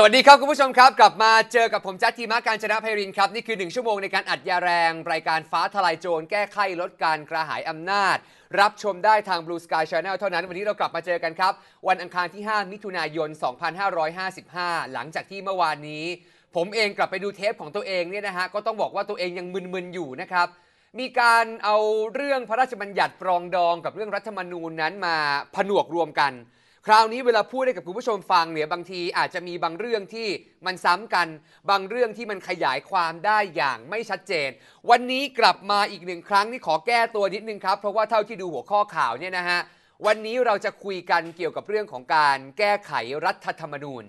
สวัสดีครับคุณผู้ชมครับ กลับมาเจอกับผมจัดทีมาการชนะไพรินครับ นี่คือ 1 ชั่วโมงในการอัดยาแรงรายการฟ้าทลายโจรแก้ไขลดการกระหายอำนาจ รับชมได้ทาง Blue Sky Channel เท่านั้นวันนี้เรากลับมาเจอกันครับ วันอังคารที่ 5 มิถุนายน 2555 หลังจากที่เมื่อวานนี้ ผมเองกลับไปดูเทปของตัวเองเนี่ยนะฮะก็ต้องบอกว่าตัวเองยังมึนๆอยู่นะครับมีการเอาเรื่องพระราชบัญญัติปรองดองกับเรื่องรัฐธรรมนูญนั้นมาผนวกรวมกันคราวนี้เวลาพูดให้กับคุณผู้ชมฟังเนี่ยบางทีอาจจะมีบางเรื่องที่มันซ้ำกันบางเรื่องที่มันขยายความได้อย่างไม่ชัดเจน วันนี้กลับมาอีกหนึ่งครั้งนี่ขอแก้ตัวนิดนึงครับเพราะว่าเท่าที่ดูหัวข้อข่าวเนี่ยนะฮะวันนี้เราจะคุยกันเกี่ยวกับเรื่องของการแก้ไขรัฐธรรมนูญ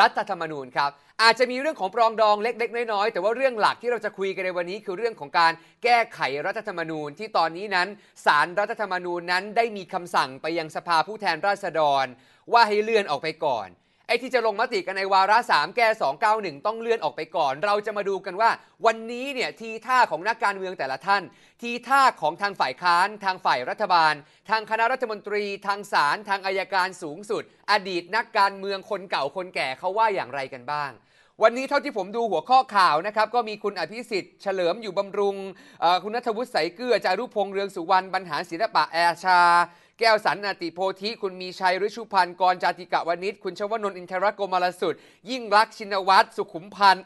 รัฐธรรมนูญครับอาจจะมีเรื่องของปรองดองเล็ก ๆ น้อย ๆ แต่ว่าเรื่องหลักที่เราจะคุยกันในวันนี้ คือเรื่องของการแก้ไขรัฐธรรมนูญ ที่ตอนนี้นั้นสารรัฐธรรมนูญนั้นได้มีคำสั่งไปยังสภาผู้แทนราษฎร ว่าให้เลื่อนออกไปก่อนไอ้ที่จะลงมติกันในวาระ 3 แก้291 ต้องเลื่อนออกไปก่อน เราจะมาดูกันว่า วันนี้เนี่ยทีท่าของนักการเมืองแต่ละท่าน ทีท่าของทางฝ่ายค้าน ทางฝ่ายรัฐบาล ทางคณะรัฐมนตรี ทางศาลทางอายการสูงสุด อดีตนักการเมืองคนเก่าคนแก่เขาว่าอย่างไรกันบ้าง วันนี้เท่าที่ผมดูหัวข้อข่าวนะครับ ก็มีคุณอภิสิทธิ์ เฉลิมอยู่บำรุงคุณนัทวุฒิสายเกลือจารุพงษ์เรืองสุวรรณบรรหารศิลปะแอชาแก้วสันนติโพธิ คุณมีชัยฤชุพันธ์กรจาติกะวณิชคุณชวนนท์อินทรโกมลสุดยิ่งรักชินวัตรสุขุมพันธ์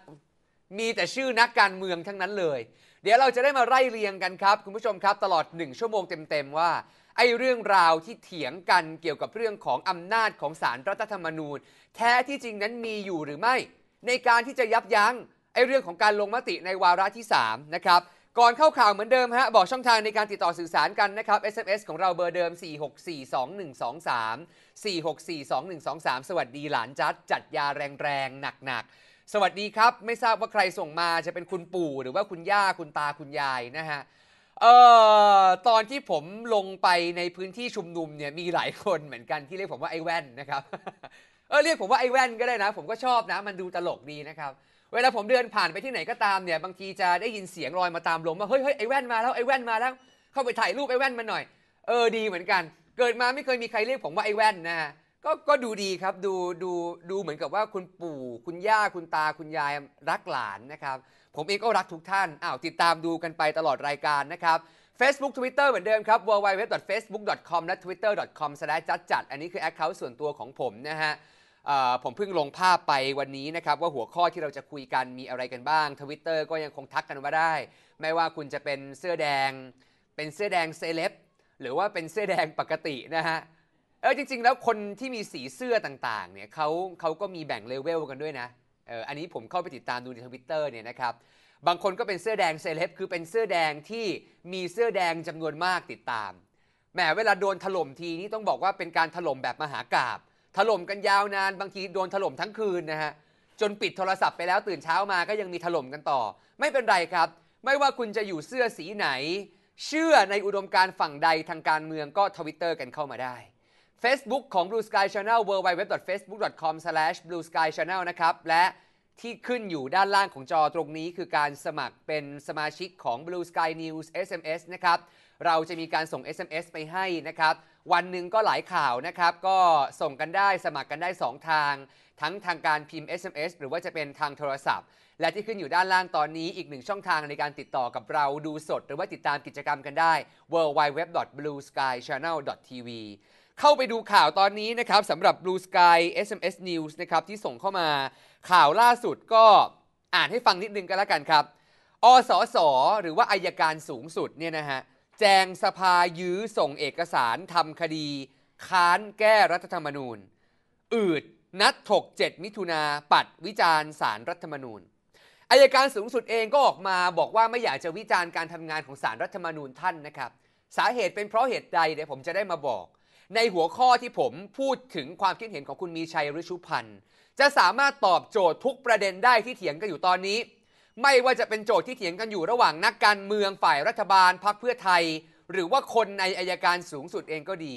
มีแต่ชื่อนักการเมืองทั้งนั้นเลย เดี๋ยวเราจะได้มาไล่เรียงกันครับ คุณผู้ชมครับ ตลอดหนึ่งชั่วโมงเต็มๆว่า ไอ้เรื่องราวที่เถียงกันเกี่ยวกับเรื่องของอำนาจของสารรัฐธรรมนูญแท้ที่จริงนั้นมีอยู่หรือไม่ ในการที่จะยับยั้งไอ้เรื่องของการลงมติในวาระที่3นะครับก่อนเข้าข่าวเหมือนเดิมฮะ บอกช่องทางในการติดต่อสื่อสารกันนะครับ SMS ของเราเบอร์เดิม 4642123 4642123 สวัสดีหลานจัดจัดยาแรงๆ หนักๆ สวัสดีครับ ไม่ทราบว่าใครส่งมาจะเป็นคุณปู่หรือว่าคุณย่า คุณตาคุณยายนะฮะ เอ่อตอนที่ผมลงไปในพื้นที่ชุมนุมเนี่ยมีหลายคนเหมือนกันที่เรียกผมว่าไอ้แว่นนะครับ เออเรียกผมว่าไอ้แว่นก็ได้นะผมก็ชอบนะ มันดูตลกดีนะครับเวลาผมเดินผ่านไปที่ไหนก็ตามเนี่ยบางทีจะได้ยินเสียงลอยมาตามลมว่าเฮ้ยเฮ้ยไอ้แว่นมาแล้ว ไอ้แว่นมาแล้ว เข้าไปถ่ายรูปไอ้แว่นมาหน่อยเออดีเหมือนกัน เกิดมาไม่เคยมีใครเรียกผมว่าไอ้แว่นนะฮะก็ก็ดูดีครับดูดู ดูเหมือนกับว่าคุณปู่คุณย่า คุณตา คุณยายรักหลานนะครับ ผมเองก็รักทุกท่านอ้าวติดตามดูกันไปตลอดรายการนะครับ Facebook Twitter เหมือนเดิมครับ www.facebook.com และ t w i t t e r c o m จัดจัดอันนี้คือแอคเคาท์ส่วนตัวของผมนะฮะผมเพิ่งลงภาพไปวันนี้นะครับว่าหัวข้อที่เราจะคุยกันมีอะไรกันบ้างทวิตเตอร์ก็ยังคงทักกันว่าได้ ไม่ว่าคุณจะเป็นเสื้อแดงเป็นเสื้อแดงเซเลบหรือว่าเป็นเสื้อแดงปกตินะฮะเออจริงๆ แล้วคนที่มีสีเสื้อต่างๆเนี่ยเขาเขาก็มีแบ่งเลเวลกันด้วยนะเอออันนี้ผมเข้าไปติดตามดูในทวิตเตอร์เนี่ยนะครับ บางคนก็เป็นเสื้อแดงเซเลบคือเป็นเสื้อแดงที่มีเสื้อแดงจำนวนมากติดตามแหมเวลาโดนถล่มทีนี้ต้องบอกว่าเป็นการถล่มแบบมหากราบถล่มกันยาวนานบางทีโดนถล่มทั้งคืนนะฮะ จนปิดโทรศัพท์ไปแล้วตื่นเช้ามาก็ยังมีถล่มกันต่อ ไม่เป็นไรครับ ไม่ว่าคุณจะอยู่เสื้อสีไหน เชื่อในอุดมการฝั่งใดทางการเมืองก็ทวิตเตอร์กันเข้ามาได้ Facebook ของ Blue Sky Channel www.facebook.com/blueskychannel นะครับ และที่ขึ้นอยู่ด้านล่างของจอตรงนี้ คือการสมัครเป็นสมาชิกของ Blue Sky News SMS นะครับ เราจะมีการส่ง SMS ไปให้นะครับวันหนึ่งก็หลายข่าวนะครับ ก็ส่งกันได้สมัครกันได้ 2 ทาง ทั้งทางการพิมพ์ SMS หรือว่าจะเป็นทางโทรศัพท์ และที่ขึ้นอยู่ด้านล่างตอนนี้อีกหนึ่งช่องทางในการติดต่อกับเราดูสด หรือว่าติดตามกิจกรรมกันได้ www.blueskychannel.tv เข้าไปดูข่าวตอนนี้นะครับสำหรับ Blue Sky SMS News นะครับ ที่ส่งเข้ามาข่าวล่าสุดก็อ่านให้ฟังนิดนึงก็แล้วกันครับอสส หรือว่าอายการสูงสุดเนี่ยนะฮะแจงสภายื้อส่งเอกสารทำคดี ค้านแก้รัฐธรรมนูญ อืดนัดถก 7 มิถุนาปัดวิจารณ์สารรัฐธรรมนูญอายการสูงสุดเองก็ออกมาบอกว่าไม่อยากจะวิจารณ์การทำงานของสารรัฐธรรมนูญท่านนะครับ สาเหตุเป็นเพราะเหตุใดเดี๋ยวผมจะได้มาบอก ในหัวข้อที่ผมพูดถึงความคิดเห็นของคุณมีชัยฤชุพันธ์จะสามารถตอบโจทย์ทุกประเด็นได้ที่เถียงกันอยู่ตอนนี้ไม่ว่าจะเป็นโจทย์ที่เถียงกันอยู่ระหว่างนักการเมืองฝ่ายรัฐบาลพรรคเพื่อไทย หรือว่าคนในอายการสูงสุดเองก็ดี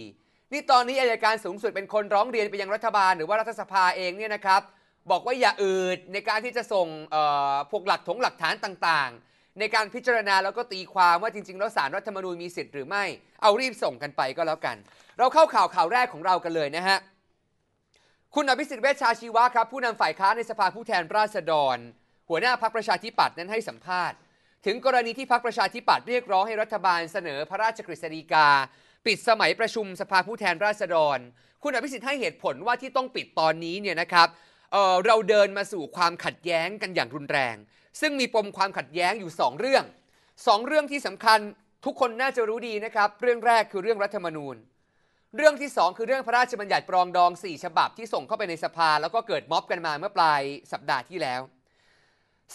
นี่ตอนนี้อายการสูงสุดเป็นคนร้องเรียนไปยังรัฐบาล หรือว่ารัฐสภาเองเนี่ยนะครับ บอกว่าอย่าอืดในการที่จะส่งพวกหลักถงหลักฐานต่างๆ ในการพิจารณาแล้วก็ตีความว่าจริงๆแล้วสารรัฐธรรมนูญมีสิทธิ์หรือไม่เอารีบส่งกันไปก็แล้วกัน เราเข้าข่าวข่าวแรกของเรากันเลยนะฮะคุณอภิสิทธิ์เวชชาชีวะครับผู้นำฝ่ายค้านในสภาผู้แทนราษฎรหัวหน้าพักประชาธิปัตย์นั้นให้สัมภาษณ์ ถึงกรณีที่พักประชาธิปัตย์เรียกร้องให้รัฐบาลเสนอพระราชกฤษฎีกา ปิดสมัยประชุมสภาผู้แทนราษฎร คุณอภิสิทธิ์ให้เหตุผลว่าที่ต้องปิดตอนนี้เนี่ยนะครับเเราเดินมาสู่ความขัดแย้งกันอย่างรุนแรง ซึ่งมีปมความขัดแย้งอยู่2เรื่อง 2 เรื่องที่สำคัญทุกคนน่าจะรู้ดีนะครับ เรื่องแรกคือเรื่องรัฐธรรมนูญ เรื่องที่ 2 คือเรื่องพระราชบัญญัติปรองดอง 4 ฉบับที่ส่งเข้าไปในสภาแล้วก็เกิดม็อบกันมาเมื่อปลายสัปดาห์ที่แล้ว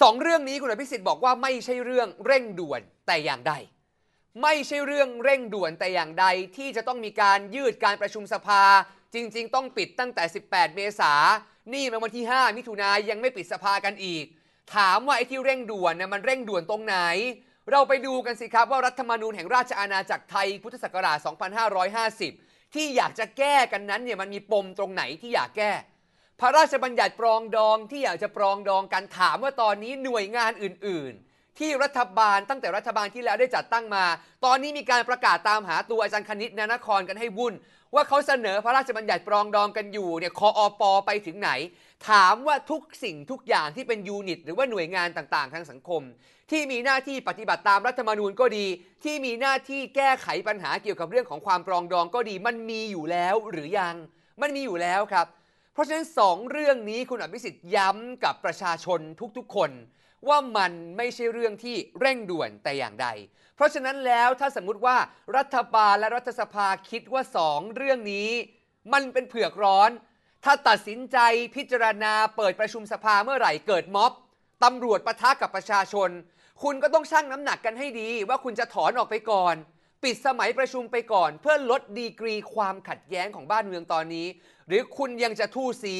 สองเรื่องนี้คุณอภิสิทธิ์บอกว่าไม่ใช่เรื่องเร่งด่วนแต่อย่างใดไม่ใช่เรื่องเร่งด่วนแต่อย่างใดที่จะต้องมีการยืดการประชุมสภา จริง ๆ ต้องปิดตั้งแต่ 18เมษานี่ม็นวันที่ 5มิถุนายยังไม่ปิดสภากันอีก ถามว่าไอ้ที่เร่งด่วนเนี่ยมันเร่งด่วนตรงไหน เราไปดูกันสิครับว่ารัฐธรรมนูญแห่งราชอาณาจักรไทย พุทธศักราช2550 ที่อยากจะแก้กันนั้นเนี่ยมันมีปมตรงไหนที่อยากแก้พระราชบัญญัติปรองดองที่อยากจะปรองดองกันถามว่าตอนนี้หน่วยงานอื่น ๆ ที่รัฐบาลตั้งแต่รัฐบาลที่แล้ว ได้จัดตั้งมา ตอนนี้มีการประกาศตามหาตัวอาจารย์คณิตนานครกันให้วุ่น ว่าเขาเสนอพระราชบัญญัติปรองดองกันอยู่เนี่ยคออปอไปถึงไหน ถามว่าทุกสิ่งทุกอย่างที่เป็นยูนิตหรือว่าหน่วยงานต่าง ๆ ทางสังคม ที่มีหน้าที่ปฏิบัติตามรัฐธรรมนูญก็ดี ที่มีหน้าที่แก้ไขปัญหาเกี่ยวกับเรื่องของความปรองดองก็ดี มันมีอยู่แล้วหรือยังมันมีอยู่แล้วครับเพราะฉะนั้นสองเรื่องนี้คุณอภิสิทธิ์ย้ำกับประชาชนทุกๆคน ว่ามันไม่ใช่เรื่องที่เร่งด่วนแต่อย่างใด เพราะฉะนั้นแล้วถ้าสมมุติว่ารัฐบาลและรัฐสภาคิดว่าสองเรื่องนี้ มันเป็นเผือกร้อน ถ้าตัดสินใจพิจารณาเปิดประชุมสภาเมื่อไหร่เกิดม็อบตำรวจประทะกับประชาชน คุณก็ต้องชั่งน้ำหนักกันให้ดีว่าคุณจะถอนออกไปก่อน ปิดสมัยประชุมไปก่อน เพื่อลดดีกรีความขัดแย้งของบ้านเมืองตอนนี้หรือคุณยังจะทู่สี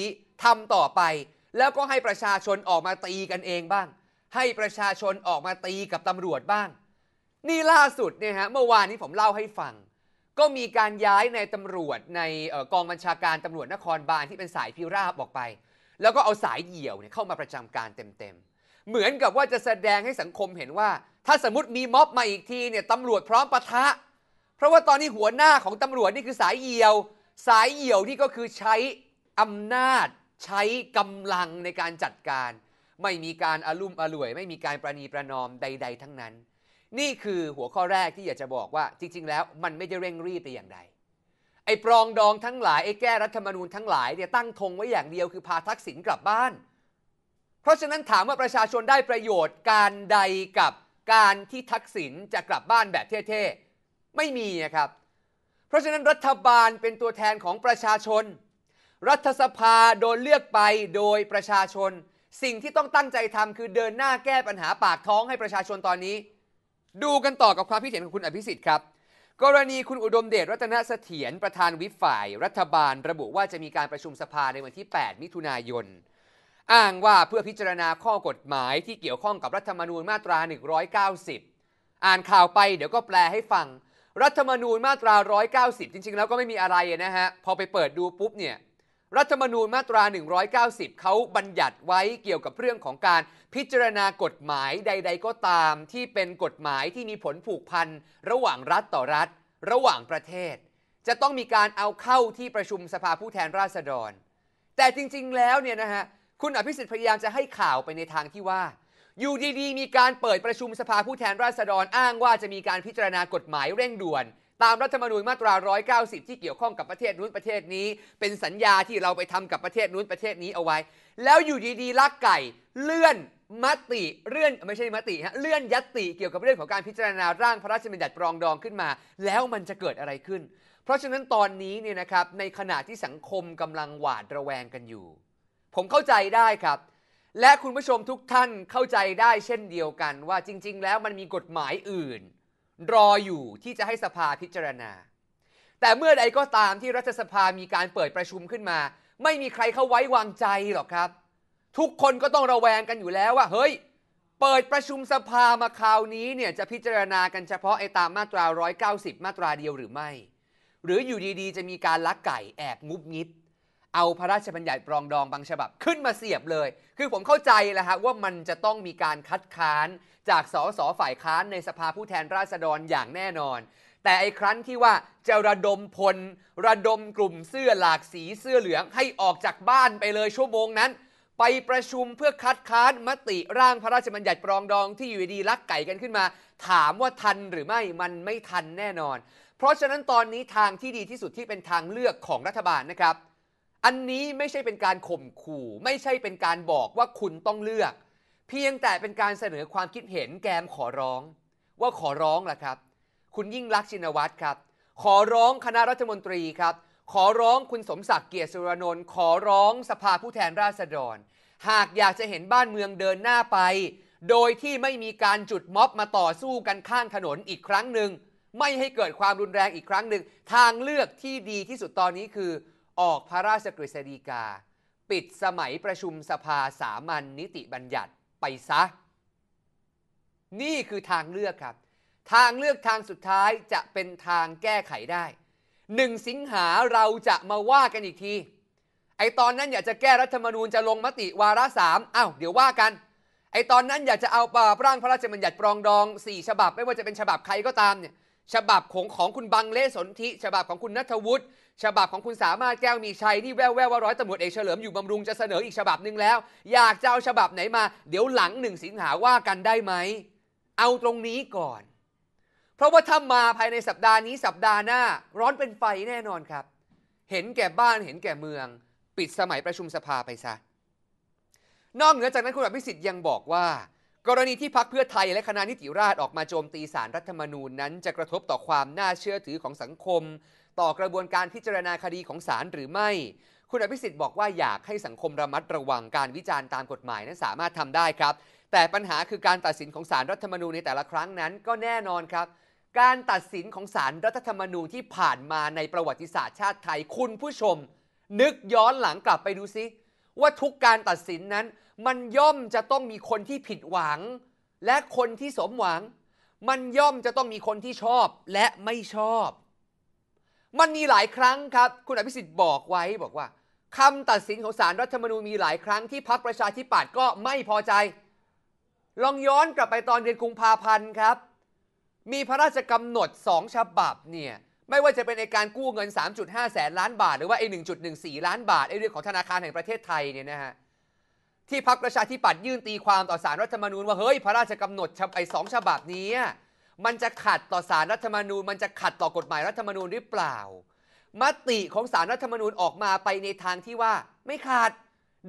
ทำต่อไป แล้วก็ให้ประชาชนออกมาตีกันเองบ้าง ให้ประชาชนออกมาตีกับตำรวจบ้างนี่ล่าสุดเนี่ยฮะเมื่อวานนี้ผมเล่าให้ฟัง ก็มีการย้ายในตำรวจในกองบัญชาการตำรวจนครบาลที่เป็นสายพิราบออกไป แล้วก็เอาสายเหี่ยวเนี่ยเข้ามาประจำการเต็มๆเหมือนกับว่าจะแสดงให้สังคมเห็นว่า ถ้าสมมติมีม็อบมาอีกทีเนี่ยตำรวจพร้อมปะทะ เพราะว่าตอนนี้หัวหน้าของตำรวจนี่คือสายเหี่ยวสายเหี่ยวที่ก็คือใช้อำนาจใช้กำลังในการจัดการ ไม่มีการอารุ่มอร่วย ไม่มีการประนีประนอมใด ๆ ทั้งนั้น นี่คือหัวข้อแรกที่อยากจะบอกว่า จริงๆ แล้วมันไม่จะเร่งรีบแต่อย่างใด ไอ้ปรองดองทั้งหลายไอ้แก้รัฐธรรมนูญทั้งหลายเนี่ยตั้งธงไว้อย่างเดียวคือพาทักษิณกลับบ้าน เพราะฉะนั้นถามว่าประชาชนได้ประโยชน์การใดกับการที่ทักษิณจะกลับบ้านแบบเท่ๆไม่มีนะครับเพราะฉะนั้นรัฐบาลเป็นตัวแทนของประชาชน รัฐสภาโดนเลือกไปโดยประชาชน สิ่งที่ต้องตั้งใจทำคือเดินหน้าแก้ปัญหาปากท้องให้ประชาชนตอนนี้ ดูกันต่อกับความคิดเห็นของคุณอภิสิทธิ์ครับ กรณีคุณอุดมเดชรัตนเสถียรประธานวิฝ่าย รัฐบาลระบุว่าจะมีการประชุมสภาในวันที่ 8 มิถุนายน อ้างว่าเพื่อพิจารณาข้อกฎหมายที่เกี่ยวข้องกับรัฐธรรมนูญมาตรา 190 อ่านข่าวไปเดี๋ยวก็แปลให้ฟังรัฐธรรมนูญมาตรา 190 จริงๆ แล้วก็ไม่มีอะไรนะฮะ พอไปเปิดดูปุ๊บเนี่ย รัฐธรรมนูญมาตรา 190 เขาบัญญัติไว้เกี่ยวกับเรื่องของการพิจารณากฎหมายใด ๆ ก็ตาม ที่เป็นกฎหมายที่มีผลผูกพันระหว่างรัฐต่อรัฐระหว่างประเทศ จะต้องมีการเอาเข้าที่ประชุมสภาผู้แทนราษฎร แต่จริงๆ แล้วเนี่ยนะฮะคุณอภิสิทธิ์พยายามจะให้ข่าวไปในทางที่ว่าอยู่ดีๆมีการเปิดประชุมสภาผู้แทนราษฎรอ้างว่าจะมีการพิจารณากฎหมายเร่งด่วนตามรัฐธรรมนูญมาตรา 190 ที่เกี่ยวข้องกับประเทศนู้นประเทศนี้ เป็นสัญญาที่เราไปทำกับประเทศนู้นประเทศนี้เอาไว้ แล้วอยู่ดีๆ ลักไก่เลื่อนมติเลื่อนไม่ใช่มติฮะเลื่อนยัตติเกี่ยวกับเรื่องของการพิจารณาร่างพระราชบัญญัติปรองดองขึ้นมา แล้วมันจะเกิดอะไรขึ้น เพราะฉะนั้นตอนนี้เนี่ยนะครับ ในขณะที่สังคมกำลังหวาดระแวงกันอยู่ ผมเข้าใจได้ครับและคุณผู้ชมทุกท่านเข้าใจได้เช่นเดียวกัน ว่าจริง ๆ แล้วมันมีกฎหมายอื่น รออยู่ที่จะให้สภาพิจารณา แต่เมื่อใดก็ตามที่รัฐสภามีการเปิดประชุมขึ้นมา ไม่มีใครเข้าไว้วางใจหรอกครับ ทุกคนก็ต้องระแวงกันอยู่แล้วว่าเฮ้ย เปิดประชุมสภามาคราวนี้เนี่ย จะพิจารณากันเฉพาะไอ้ตามมาตรา 190 มาตราเดียวหรือไม่ หรืออยู่ดีๆ จะมีการลักไก่แอบงุบงิบเอา พระราชบัญญัติปรองดองบางฉบับขึ้นมาเสียบเลย คือผมเข้าใจแล้วฮะว่ามันจะต้องมีการคัดค้าน จากสสฝ่ายค้านในสภาผู้แทนราษฎรอย่างแน่นอน แต่ไอ้ครั้นที่ว่าจะระดมพลระดมกลุ่มเสื้อหลากสีเสื้อเหลืองให้ออกจากบ้านไปเลยชั่วโมงนั้น ไปประชุมเพื่อคัดค้านมติร่างพระราชบัญญัติปรองดองที่อยู่ดีลักไก่กันขึ้นมา ถามว่าทันหรือไม่ มันไม่ทันแน่นอน เพราะฉะนั้นตอนนี้ทางที่ดีที่สุดที่เป็นทางเลือกของรัฐบาลนะครับอันนี้ไม่ใช่เป็นการข่มขู่ ไม่ใช่เป็นการบอกว่าคุณต้องเลือก เพียงแต่เป็นการเสนอความคิดเห็นแกมขอร้อง ว่าขอร้องล่ะครับ คุณยิ่งรักชินวัตรครับ ขอร้องคณะรัฐมนตรีครับ ขอร้องคุณสมศักดิ์เกียรติสุรนนท์ขอร้องสภาผู้แทนราษฎร หากอยากจะเห็นบ้านเมืองเดินหน้าไป โดยที่ไม่มีการจุดม็อบมาต่อสู้กันข้างถนนอีกครั้งหนึ่งไม่ให้เกิดความรุนแรงอีกครั้งหนึ่งทางเลือกที่ดีที่สุดตอนนี้คือออกพระราชกฤษฎีกา ปิดสมัยประชุมสภาสามัญนนิติบัญญัติไปซะ นี่คือทางเลือกครับ ทางเลือกทางสุดท้ายจะเป็นทางแก้ไขได้ หนึ่งสิงหาเราจะมาว่ากันอีกทีไอตอนนั้นอยากจะแก้รัฐธรรมนูญจะลงมติวาระสามอ้าวเดี๋ยวว่ากันไอตอนนั้นอยากจะเอาร่างพระราชบัญญัติปรองดองสี่ฉบับไม่ว่าจะเป็นฉบับใครก็ตามเนี่ยฉบับของของคุณ บังเลสนธิฉบับของคุณนัทวุฒิฉบับของคุณสามารถแก้วมีชัยที่แว่ววว่าร้อยตำรวจเอกเฉลิมอยู่บำรุงจะเสนออีกฉบับหนึ่งแล้วอยากจะเอาฉบับไหนมา เดี๋ยวหลังหนึ่งสิงหาว่ากันได้ไหมเอาตรงนี้ก่อน เพราะว่าถ้ามาภายในสัปดาห์นี้สัปดาห์หน้า ร้อนเป็นไฟแน่นอนครับ เห็นแก่บ้านเห็นแก่เมือง ปิดสมัยประชุมสภาไปซะนอกเหนือจากนั้นคุณอภิสิทธิ์ยังบอกว่ากรณีที่พักเพื่อไทยและคณะนิติราษฎรออกมาโจมตีสารรัฐธรรมนูญนั้นจะกระทบต่อความน่าเชื่อถือของสังคม ต่อกระบวนการพิจารณาคดีของศาลหรือไม่ คุณอภิสิทธิ์บอกว่าอยากให้สังคมระมัดระวังการวิจารณ์ตามกฎหมายนั้นสามารถทำได้ครับ แต่ปัญหาคือการตัดสินของศารรัฐธรรมนูญในแต่ละครั้งนั้นก็แน่นอนครับ การตัดสินของศารรัฐธรรมนูญที่ผ่านมาในประวัติศาสตร์ชาติไทยคุณผู้ชม นึกย้อนหลังกลับไปดูซิว่าทุกการตัดสินนั้นมันย่อมจะต้องมีคนที่ผิดหวังและคนที่สมหวัง มันย่อมจะต้องมีคนที่ชอบและไม่ชอบ มันมีหลายครั้งครับ คุณอภิสิทธิ์บอกไว้บอกว่าคำตัดสินของศาลรรัฐธรรมนูญมีหลายครั้งที่พรรคประชาธิปัตย์ก็ไม่พอใจ ลองย้อนกลับไปตอนเดือนกุมภาพันธ์ครับ มีพระราชกำหนดสองฉบับเนี่ย ไม่ว่าจะเป็นในการกู้เงิน 3.5แสนล้านบาทหรือว่าไอ้1.14ล้านบาทไอ้เรื่องของธนาคารแห่งประเทศไทยเนี่ยนะฮะที่พักประชาธิปัตย์ยื่นตีความต่อสารรัฐธรรมนูญ ว่าเฮ้ยพระราชกำหนดไอ้สองฉบับนี้มันจะขัดต่อสารรัฐธรรมนูญ มันจะขัดต่อกฎหมายรัฐธรรมนูญหรือเปล่า มติของสารรัฐธรรมนูญออกมาไปในทางที่ว่าไม่ขัด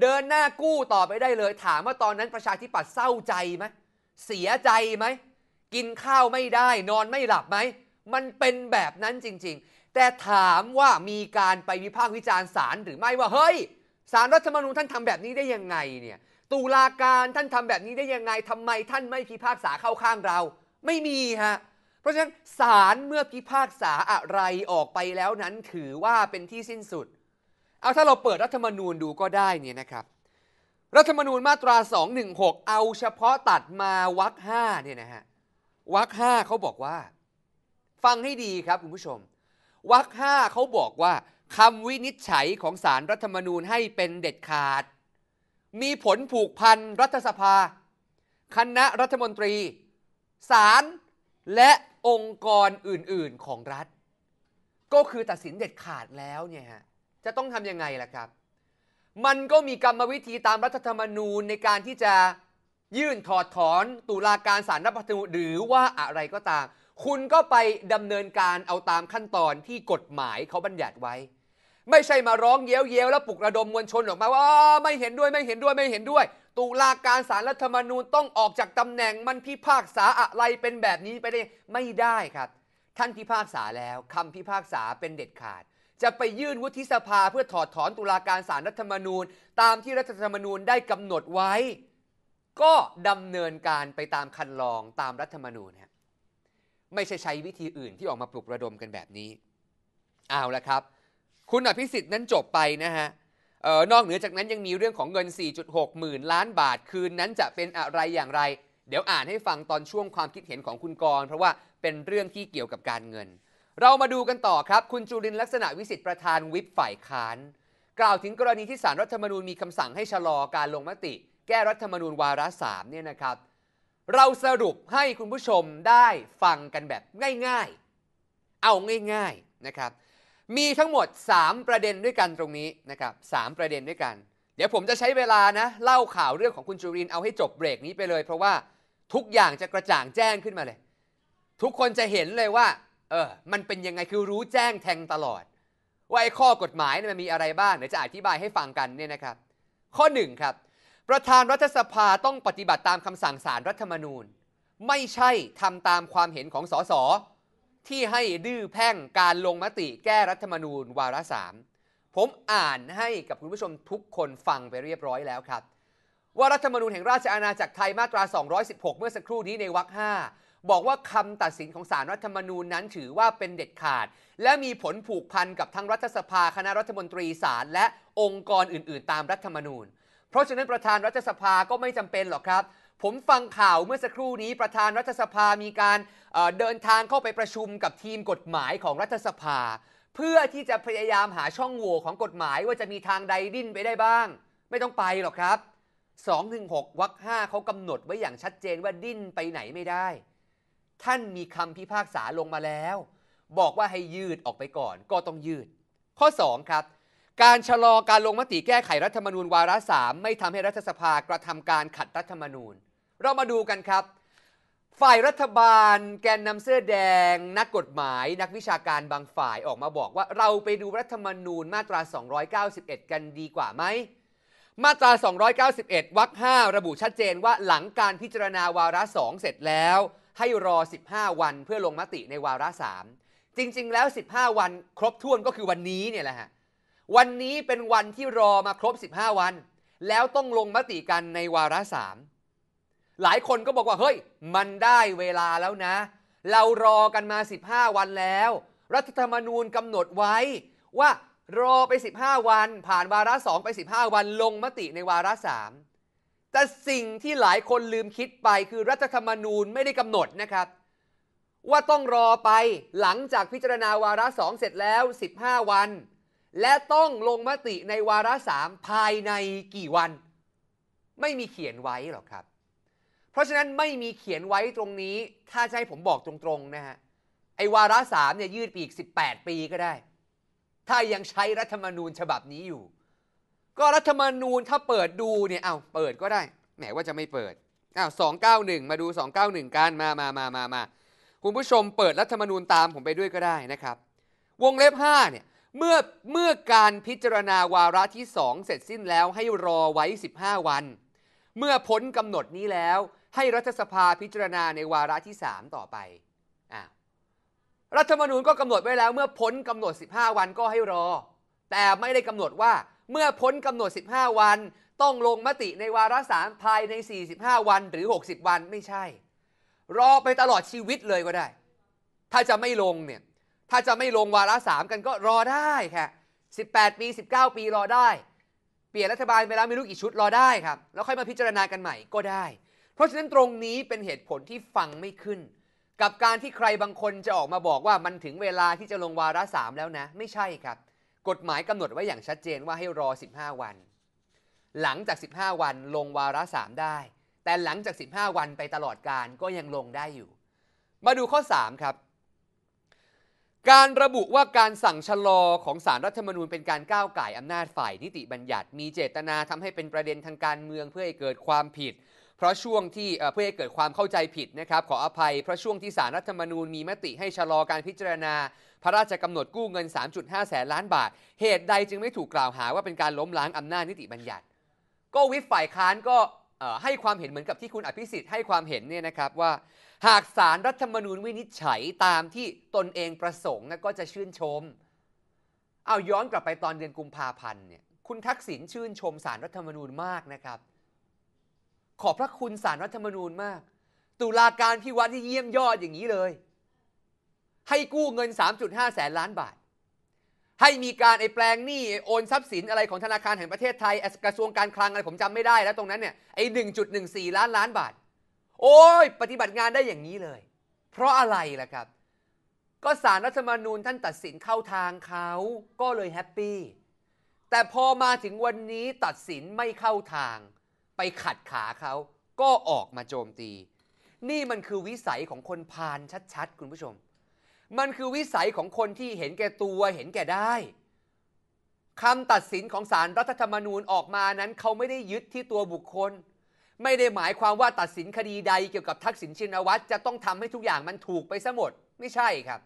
เดินหน้ากู้ต่อไปได้เลย ถามว่าตอนนั้นประชาธิปัตย์เศร้าใจไหมเสียใจไหมกินข้าวไม่ได้ นอนไม่หลับไหมมันเป็นแบบนั้นจริง ๆ แต่ถามว่ามีการไปวิพากษ์วิจารณ์สารหรือไม่ว่าเฮ้ยสารรัฐธรรมนูญท่านทำแบบนี้ได้ยังไงเนี่ยตุลาการท่านทำแบบนี้ได้ยังไงทำไมท่านไม่พิพากษาเข้าข้างเราไม่มีฮะเพราะฉะนั้นศาลเมื่อพิพากษาอะไรออกไปแล้วนั้นถือว่าเป็นที่สิ้นสุด เอาถ้าเราเปิดรัฐธรรมนูญดูก็ได้เนี่ยนะครับรัฐธรรมนูญมาตรา216เอาเฉพาะตัดมาวรคห้าเนี่ยนะฮะวรคห้าเขาบอกว่า ฟังให้ดีครับคุณผู้ชมวรคห้าเขาบอกว่าคำวินิจฉัยของสารรัฐธรรมนูญให้เป็นเด็ดขาด มีผลผูกพันรัฐสภาคณะรัฐมนตรี สารและองค์กรอื่น ๆ ของรัฐ ก็คือตัดสินเด็ดขาดแล้วเนี่ยฮะ จะต้องทำยังไงล่ะครับ มันก็มีกรรมวิธีตามรัฐธรรมนูญในการที่จะยื่นถอดถอนตุลาการสารรัฐธรรมนูญ หรือว่าอะไรก็ตาม คุณก็ไปดำเนินการเอาตามขั้นตอนที่กฎหมายเขาบัญญัติไว้ไม่ใช่มาร้องเย้ยวเย้วแล้วปลุกระดมมวลชนออกมา ว่าไม่เห็นด้วยไม่เห็นด้วย ไม่เห็นด้วย ตุลาการสารรัฐธรรมนูญต้องออกจากตำแหน่งมันพิพากษาอะไรเป็นแบบนี้ไปได้ ไม่ได้ครับ ท่านพิพากษาแล้ว คำพิพากษาเป็นเด็ดขาด จะไปยื่นวุฒิสภาเพื่อถอดถอนตุลาการสารรัฐธรรมนูญ ตามที่รัฐธรรมนูญได้กำหนดไว้ ก็ดำเนินการไปตามคันลองตามรัฐธรรมนูญฮะไม่ใช่ใช้วิธีอื่นที่ออกมาปลุกระดมกันแบบนี้ เอาละครับคุณอภิสิทธิ์นั้นจบไปนะฮะออนอกเหนือจากนั้นยังมีเรื่องของเงิน 4.6 หมื่น ล้านบาทคืนนั้นจะเป็นอะไรอย่างไร เดี๋ยวอ่านให้ฟังตอนช่วงความคิดเห็นของคุณกรเพราะว่าเป็นเรื่องที่เกี่ยวกับการเงิน เรามาดูกันต่อครับ คุณจุรินลักษณะวิสิทธิ์ประธานวิปฝ่ายค้าน กล่าวถึงกรณีที่สารรัฐธรรมนูญมีคำสั่งให้ชะลอการลงมติ แก้รัฐธรรมนูญวาระสามเนี่ยนะครับ เราสรุปให้คุณผู้ชมได้ฟังกันแบบง่าย ๆ เอาง่าย ๆนะครับมีทั้งหมด 3 ประเด็นด้วยกันตรงนี้นะครับสประเด็นด้วยกัน เดี๋ยวผมจะใช้เวลานะเล่าข่าวเรื่องของคุณจุรินเอาให้จบเบรกนี้ไปเลย เพราะว่าทุกอย่างจะกระจ่างแจ้งขึ้นมาเลย ทุกคนจะเห็นเลยว่าเออมันเป็นยังไงคือรู้แจ้งแทงตลอด ว่าไอ้ข้อกฎหมายมันมีอะไรบ้างเดี๋ยวจะอธิบายให้ฟังกันเนี่ยนะครับ ข้อ 1 ครับ ประธานรัฐสภาต้องปฏิบัติตามคำสั่งสารรัฐธรรมนูญ ไม่ใช่ทำตามความเห็นของสสที่ให้ดื้อแพ่งการลงมติแก้รัฐธรรมนูญวาระสาม ผมอ่านให้กับคุณผู้ชมทุกคนฟังไปเรียบร้อยแล้วครับ ว่ารัฐธรรมนูญแห่งราชอาณาจักรไทยมาตรา 216 เมื่อสักครู่นี้ในวรรคาบอกว่าคำตัดสินของสารรัฐธรรมนูญนั้นถือว่าเป็นเด็ดขาด และมีผลผูกพันกับทั้งรัฐสภาคณะรัฐมนตรีศาลและองค์กรอื่นๆ ตามรัฐธรรมนูญ เพราะฉะนั้นประธานรัฐสภาก็ไม่จำเป็นหรอกครับผมฟังข่าวเมื่อสักครู่นี้ประธานรัฐสภามีการเดินทางเข้าไปประชุมกับทีมกฎหมายของรัฐสภา เพื่อที่จะพยายามหาช่องโหว่ของกฎหมายว่าจะมีทางใดดิ้นไปได้บ้าง ไม่ต้องไปหรอกครับ2ง6วรรค5เขากำหนดไว้อย่างชัดเจนว่าดิ้นไปไหนไม่ได้ ท่านมีคำพิพากษาลงมาแล้ว บอกว่าให้ยืดออกไปก่อนก็ต้องยืด ข้อ2ครับการชะลอการลงมติแก้ไขรัฐธรรมนูญวาระสามไม่ทำให้รัฐสภากระทำการขัดรัฐธรรมนูญเรามาดูกันครับ ฝ่ายรัฐบาลแกนนำเสื้อแดง นักกฎหมาย นักวิชาการบางฝ่ายออกมาบอกว่าเราไปดูรัฐธรรมนูญมาตรา 291 กันดีกว่าไหม มาตรา 291วรรค5ระบุชัดเจนว่าหลังการพิจารณาวาระ 2 เสร็จแล้ว ให้รอ 15 วันเพื่อลงมติในวาระ 3 จริงๆแล้ว 15 วันครบถ้วนก็คือวันนี้เนี่ยแหละฮะ วันนี้เป็นวันที่รอมาครบ 15 วัน แล้วต้องลงมติกันในวาระ3หลายคนก็บอกว่า เฮ้ย มันได้เวลาแล้วนะ เรารอกันมา 15 วันแล้ว รัฐธรรมนูญกำหนดไว้ว่ารอไป 15 วัน ผ่านวาระสองไป15 วัน ลงมติในวาระสามแต่สิ่งที่หลายคนลืมคิดไปคือรัฐธรรมนูญไม่ได้กำหนดนะครับ ว่าต้องรอไปหลังจากพิจารณาวาระสองเสร็จแล้ว15 วัน และต้องลงมติในวาระสามภายในกี่วัน ไม่มีเขียนไว้หรอกครับเพราะฉะนั้นไม่มีเขียนไว้ตรงนี้ ถ้าจะให้ผมบอกตรงๆนะฮะ ไอ้วาระสามเนี่ยยืดไปอีก 18 ปีก็ได้ ถ้ายังใช้รัฐธรรมนูญฉบับนี้อยู่ ก็รัฐธรรมนูญถ้าเปิดดูเนี่ย เอาเปิดก็ได้แหมว่าจะไม่เปิดอ้าวสองเก้าหนึ่งมาดูสองเก้าหนึ่งกันมามามามามา คุณผู้ชมเปิดรัฐธรรมนูญตามผมไปด้วยก็ได้นะครับ วงเล็บห้าเนี่ย เมื่อ เมื่อการพิจารณาวาระที่สองเสร็จสิ้นแล้ว ให้รอไว้ 15 วัน เมื่อพ้นกำหนดนี้แล้วให้รัฐสภาพิจารณาในวาระที่ 3 ต่อไปอารัฐธรรมนูญก็กำหนดไว้แล้วเมื่อพ้นกำหนด 15 วันก็ให้รอ แต่ไม่ได้กำหนดว่าเมื่อพ้นกำหนด 15 วัน ต้องลงมติในวาระสามภายใน 45 วันหรือ 60 วันไม่ใช่ รอไปตลอดชีวิตเลยก็ได้ ถ้าจะไม่ลงเนี่ย ถ้าจะไม่ลงวาระสามกันก็รอได้ค่ะ18 ปี 19 ปีรอได้ เปลี่ยนรัฐบาลไปแล้วไม่รู้กี่ชุดรอได้ครับ แล้วค่อยมาพิจารณากันใหม่ก็ได้เพราะฉะนั้นตรงนี้เป็นเหตุผลที่ฟังไม่ขึ้น กับการที่ใครบางคนจะออกมาบอกว่ามันถึงเวลาที่จะลงวาระสามแล้วนะ ไม่ใช่ครับ กฎหมายกำหนดไว้อย่างชัดเจนว่าให้รอ 15 วัน หลังจาก 15 วันลงวาระสามได้ แต่หลังจาก 15 วันไปตลอดการก็ยังลงได้อยู่ มาดูข้อ 3 ครับ การระบุว่าการสั่งชะลอของสารรัฐธรรมนูญเป็นการก้าวไก่อำนาจฝ่ายนิติบัญญัติมีเจตนาทำให้เป็นประเด็นทางการเมืองเพื่อให้เกิดความผิดเพราะช่วงที่เพื่อให้เกิดความเข้าใจผิดนะครับ ขออภัยเพราะช่วงที่สารรัฐธรรมนูญมีมติให้ชะลอการพิจารณา พระราชกำหนดกู้เงิน 3.5 แสนล้านบาท เหตุใดจึงไม่ถูกกล่าวหาว่าเป็นการล้มล้างอำนาจนิติบัญญัติ ก็วิฝ่ายค้านก็ให้ความเห็นเหมือนกับที่คุณอภิสิทธิ์ให้ความเห็นเนี่ยนะครับว่าหากสารรัฐธรรมนูญวินิจฉัยตามที่ตนเองประสงค์ก็จะชื่นชม เอาย้อนกลับไปตอนเดือนกุมภาพันธ์เนี่ยคุณทักษิณชื่นชมสารรัฐธรรมนูญมากนะครับขอบพระคุณสารรัฐธรรมนูญมาก ตุลาการพิวัตรที่เยี่ยมยอดอย่างนี้เลย ให้กู้เงิน 3.5 แสนล้านบาทให้มีการไอ้แปลงหนี้โอนทรัพย์สินอะไรของธนาคารแห่งประเทศไทยกระทรวงการคลังอะไรผมจำไม่ได้แล้ว ตรงนั้นเนี่ยไอ้1.14 ล้านล้านบาท โอ้ย ปฏิบัติงานได้อย่างนี้เลย เพราะอะไรล่ะครับ ก็สารรัฐธรรมนูญท่านตัดสินเข้าทางเขาก็เลยแฮปปี้แต่พอมาถึงวันนี้ตัดสินไม่เข้าทางไปขัดขาเขา ก็ออกมาโจมตี นี่มันคือวิสัยของคนพาลชัดๆ คุณผู้ชม มันคือวิสัยของคนที่เห็นแก่ตัว เห็นแก่ได้ คำตัดสินของศาลรรัฐธรรมนูญออกมานั้นเขาไม่ได้ยึดที่ตัวบุคคล ไม่ได้หมายความว่าตัดสินคดีใด เกี่ยวกับทักษิณชินวัตร จะต้องทำให้ทุกอย่างมันถูกไปซะหมด ไม่ใช่ครับ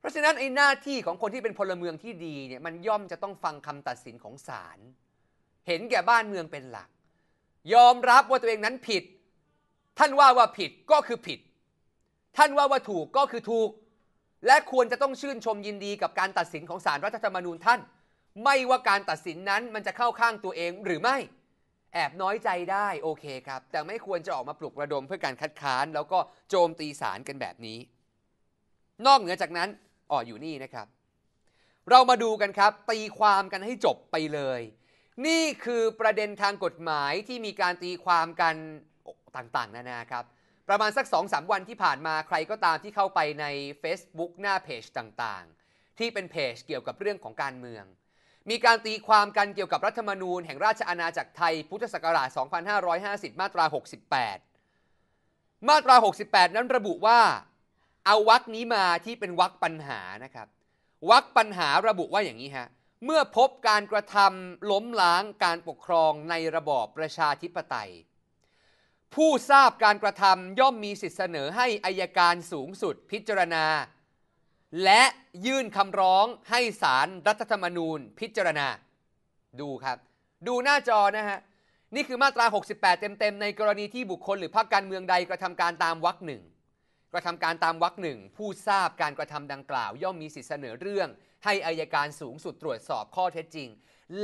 เพราะฉะนั้นไอ้หน้าที่ของคนที่เป็นพลเมืองที่ดีเนี่ย มันย่อมจะต้องฟังคำตัดสินของศาลเห็นแก่บ้านเมืองเป็นหลัก ยอมรับว่าตัวเองนั้นผิด ท่านว่าว่าผิดก็คือผิด ท่านว่าว่าถูกก็คือถูก และควรจะต้องชื่นชมยินดีกับการตัดสินของศาลรรัฐธรรมนูญท่าน ไม่ว่าการตัดสินนั้นมันจะเข้าข้างตัวเอง หรือไม่ แอบน้อยใจได้โอเคครับ แต่ไม่ควรจะออกมาปลุกระดมเพื่อการคัดค้าน แล้วก็โจมตีศาลกันแบบนี้ นอกเหนือจากนั้นอ๋ออยู่นี่นะครับ เรามาดูกันครับ ตีความกันให้จบไปเลยนี่คือประเด็นทางกฎหมายที่มีการตีความกันต่าง ๆนานาครับ ประมาณสัก 2-3 วันที่ผ่านมาใครก็ตามที่เข้าไปใน Facebook หน้าเพจต่างๆ ที่เป็นเพจเกี่ยวกับเรื่องของการเมือง มีการตีความกันเกี่ยวกับรัฐธรรมนูญแห่งราชอาณาจักรไทย พุทธศักราช 2550 มาตรา 68 มาตรา 68 นั้นระบุว่าเอาวักนี้มาที่เป็นวักปัญหานะครับวักปัญหาระบุว่าอย่างนี้ฮะเมื่อพบการกระทำล้มล้างการปกครองในระบอบประชาธิปไตย ผู้ทราบการกระทำย่อมมีสิทธิเสนอให้อายการสูงสุดพิจารณา และยื่นคำร้องให้ศาลรรัฐธรรมนูญพิจารณา ดูครับ ดูหน้าจอนะฮะนี่คือมาตรา 68 เต็มๆในกรณีที่บุคคล หรือพรรคการเมืองใดกระทำการตามวรรคหนึ่งกระทำการตามวรรคหนึ่งผู้ทราบการกระทำดังกล่าว ย่อมมีสิทธิเสนอเรื่องให้อายการสูงสุดตรวจสอบข้อเท็จจริง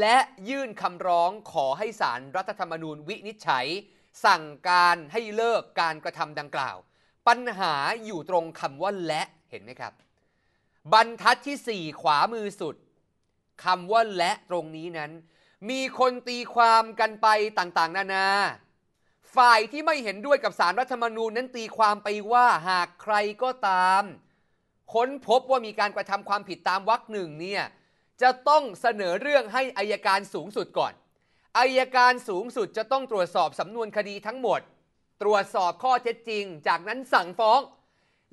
และยื่นคำร้องขอให้ศาลรรัฐธรรมนูญวินิจฉัย สั่งการให้เลิกการกระทำดังกล่าว ปัญหาอยู่ตรงคำว่าและเห็นไหมครับ บรรทัดที่ 4 ขวามือสุดคำว่าและตรงนี้นั้น มีคนตีความกันไปต่างๆนานาฝ่ายที่ไม่เห็นด้วยกับสารรัฐธรรมนูญนั้นตีความไปว่าหากใครก็ตามค้นพบว่ามีการกระทำความผิดตามวรรคหนึ่งเนี่ยจะต้องเสนอเรื่องให้อายการสูงสุดก่อนอายการสูงสุดจะต้องตรวจสอบสำนวนคดีทั้งหมด ตรวจสอบข้อเท็จจริงจากนั้นสั่งฟ้อง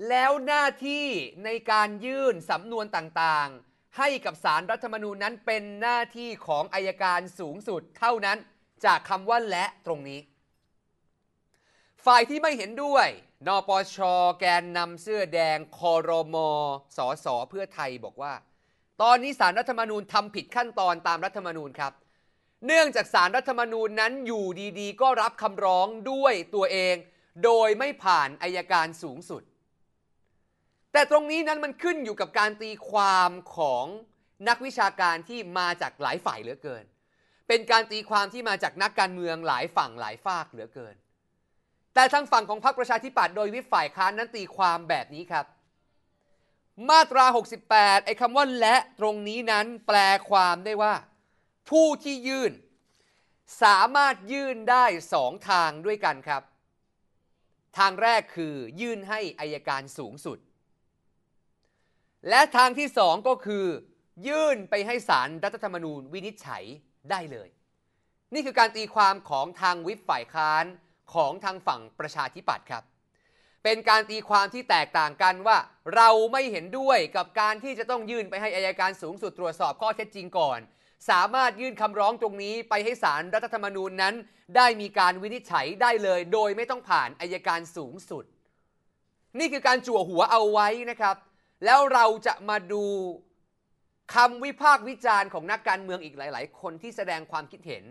แล้วหน้าที่ในการยื่นสำนวนต่างๆ ให้กับสารรัฐธรรมนูญนั้นเป็นหน้าที่ของอายการสูงสุดเท่านั้นจากคำว่าและตรงนี้ ฝ่ายที่ไม่เห็นด้วยนปชแกนนำเสื้อแดงคอรมอสอสอเพื่อไทยบอกว่า ตอนนี้สารรัฐธรรมนูญทำผิดขั้นตอนตามรัฐธรรมนูญครับ เนื่องจากสารรัฐธรรมนูญนั้นอยู่ดีๆก็รับคำร้องด้วยตัวเอง โดยไม่ผ่านอายการสูงสุด แต่ตรงนี้นั้นมันขึ้นอยู่กับการตีความของนักวิชาการที่มาจากหลายฝ่ายเหลือเกิน เป็นการตีความที่มาจากนักการเมืองหลายฝั่งหลายฝากเหลือเกินแต่ทางฝั่งของพรรคประชาธิปัตย์โดยวิปฝ่ายค้านนั้นตีความแบบนี้ครับ มาตรา 68ไอ้คำว่า และตรงนี้นั้นแปลความได้ว่า ผู้ที่ยื่น สามารถยื่นได้สองทางด้วยกันครับ ทางแรกคือยื่นให้อายการสูงสุด และทางที่สองก็คือยื่นไปให้ศาลรรัฐธรรมนูญวินิจฉัยได้เลย นี่คือการตีความของทางวิปฝ่ายค้านของทางฝั่งประชาธิปัตย์ครับ เป็นการตีความที่แตกต่างกันว่าเราไม่เห็นด้วยกับการที่จะต้องยื่นไปให้อายการสูงสุดตรวจสอบข้อเท็จจริงก่อน สามารถยื่นคำร้องตรงนี้ไปให้สารรัฐธรรมนูญนั้น ได้มีการวินิจฉัยได้เลย โดยไม่ต้องผ่านอายการสูงสุด นี่คือการจั่วหัวเอาไว้นะครับ แล้วเราจะมาดูคำวิพากษ์วิจารณ์ของนักการเมืองอีกหลาย ๆ คนที่แสดงความคิดเห็น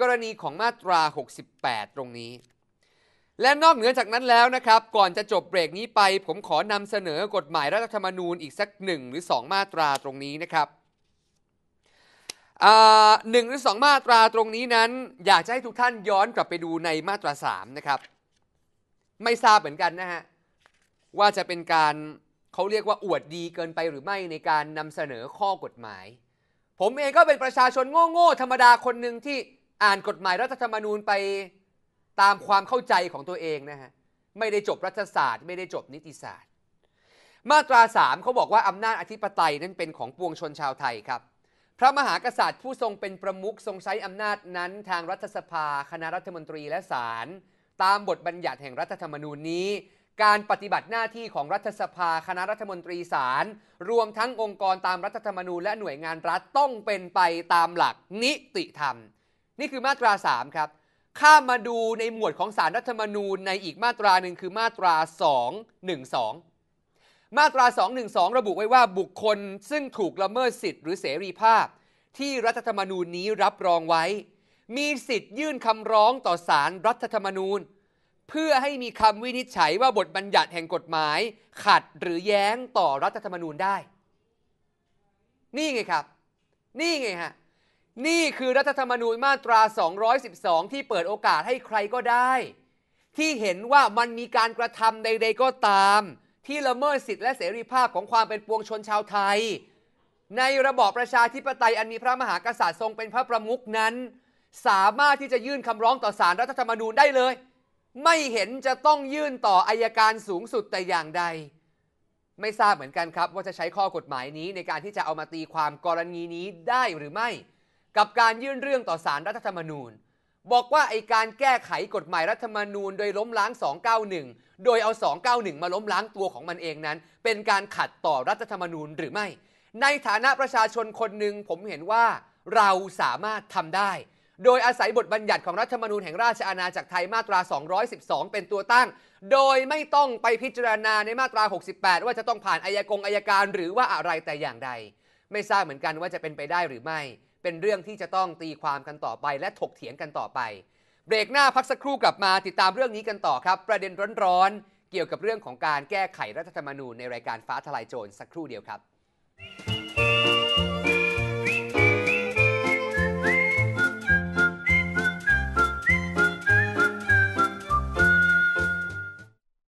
กรณีของมาตรา 68 ตรงนี้และนอกเหนือจากนั้นแล้วนะครับ ก่อนจะจบเบรกนี้ไป ผมขอนำเสนอกฎหมาย รัฐธรรมนูญอีกสักหนึ่งหรือสองมาตราตรงนี้นะครับหนึ่งหรือสองมาตราตรงนี้นั้น อยากจะให้ทุกท่านย้อนกลับไปดูในมาตราสามนะครับไม่ทราบเหมือนกันนะฮะว่าจะเป็นการเขาเรียกว่าอวดดีเกินไปหรือไม่ในการนำเสนอข้อกฎหมาย ผมเองก็เป็นประชาชนโง่ๆธรรมดาคนหนึ่งที่อ่านกฎหมายรัฐธรรมนูญไปตามความเข้าใจของตัวเองนะฮะ ไม่ได้จบรัฐศาสตร์ ไม่ได้จบนิติศาสตร์ มาตราสามเขาบอกว่า อำนาจอธิปไตยนั้นเป็นของปวงชนชาวไทยครับ พระมหากษัตริย์ผู้ทรงเป็นประมุขทรงใช้อำนาจนั้นทางรัฐสภาคณะรัฐมนตรีและศาลตามบทบัญญัติแห่งรัฐธรรมนูญนี้ การปฏิบัติหน้าที่ของรัฐสภาคณะรัฐมนตรีศาลรวมทั้งองค์กรตามรัฐธรรมนูญและหน่วยงานรัฐต้องเป็นไปตามหลักนิติธรรม นี่คือมาตราสามครับข้ามาดูในหมวดของสารรัฐธรรมนูญในอีกมาตราหนึ่งคือมาตรา 212 มาตรา212ระบุไว้ว่าบุคคลซึ่งถูกละเมิดสิทธิ์หรือเสรีภาพ ที่รัฐธรรมนูญนี้รับรองไว้ มีสิทธิ์ยื่นคำร้องต่อสารรัฐธรรมนูญ เพื่อให้มีคำวินิจฉัยว่าบทบัญญัติแห่งกฎหมาย ขัดหรือแย้งต่อรัฐธรรมนูญได้ นี่ไงครับ นี่ไงฮะนี่คือรัฐธรรมนูญมาตรา212 ที่เปิดโอกาสให้ใครก็ได้ ที่เห็นว่ามันมีการกระทำใด ๆ ก็ตาม ที่ละเมิดสิทธิและเสรีภาพของความเป็นปวงชนชาวไทย ในระบอบประชาธิปไตยอันมีพระมหากษัตริย์ทรงเป็นพระประมุขนั้น สามารถที่จะยื่นคำร้องต่อศาลรรัฐธรรมนูญได้เลย ไม่เห็นจะต้องยื่นต่ออายการสูงสุดแต่อย่างใดไม่ทราบเหมือนกันครับว่าจะใช้ข้อกฎหมายนี้ในการที่จะเอามาตีความกรณีนี้ได้หรือไม่กับการยื่นเรื่องต่อสารรัฐธรรมนูญ บอกว่าไอการแก้ไขกฎหมายรัฐธรรมนูญโดยล้มล้าง 291 โดยเอา 291 มาล้มล้างตัวของมันเองนั้น เป็นการขัดต่อรัฐธรรมนูญหรือไม่ ในฐานะประชาชนคนหนึ่งผมเห็นว่าเราสามารถทำได้ โดยอาศัยบทบัญญัติของรัฐธรรมนูญแห่งราชอาณาจักรไทยมาตรา 212 เป็นตัวตั้ง โดยไม่ต้องไปพิจารณาในมาตรา 68 ว่าจะต้องผ่านอายกงอายการหรือว่าอะไรแต่อย่างใด ไม่ทราบเหมือนกันว่าจะเป็นไปได้หรือไม่เป็นเรื่องที่จะต้องตีความกันต่อไปและถกเถียงกันต่อไป เบรกหน้าพักสักครู่กลับมา ติดตามเรื่องนี้กันต่อครับ ประเด็นร้อนๆเกี่ยวกับเรื่องของการแก้ไขรัฐธรรมนูญในรายการฟ้าทลายโจรสักครู่เดียวครับ